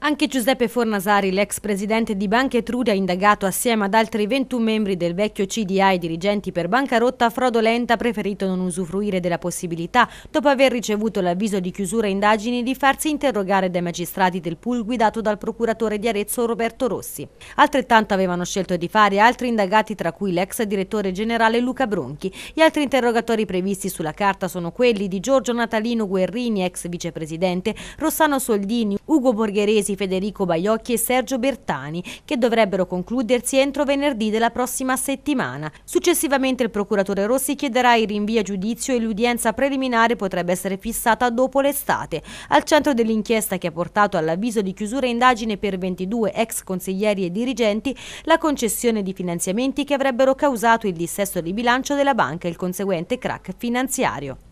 Anche Giuseppe Fornasari, l'ex presidente di Banca Etruria, indagato assieme ad altri 21 membri del vecchio CDA e dirigenti per bancarotta fraudolenta, ha preferito non usufruire della possibilità, dopo aver ricevuto l'avviso di chiusura indagini, di farsi interrogare dai magistrati del pool guidato dal procuratore di Arezzo Roberto Rossi. Altrettanto avevano scelto di fare altri indagati, tra cui l'ex direttore generale Luca Bronchi. Gli altri interrogatori previsti sulla carta sono quelli di Giorgio Natalino Guerrini, ex vicepresidente, Rossano Soldini, Ugo Borgheresi, calabresi Federico Baiocchi e Sergio Bertani, che dovrebbero concludersi entro venerdì della prossima settimana. Successivamente il procuratore Rossi chiederà il rinvio a giudizio e l'udienza preliminare potrebbe essere fissata dopo l'estate. Al centro dell'inchiesta che ha portato all'avviso di chiusura indagine per 22 ex consiglieri e dirigenti la concessione di finanziamenti che avrebbero causato il dissesto di bilancio della banca e il conseguente crack finanziario.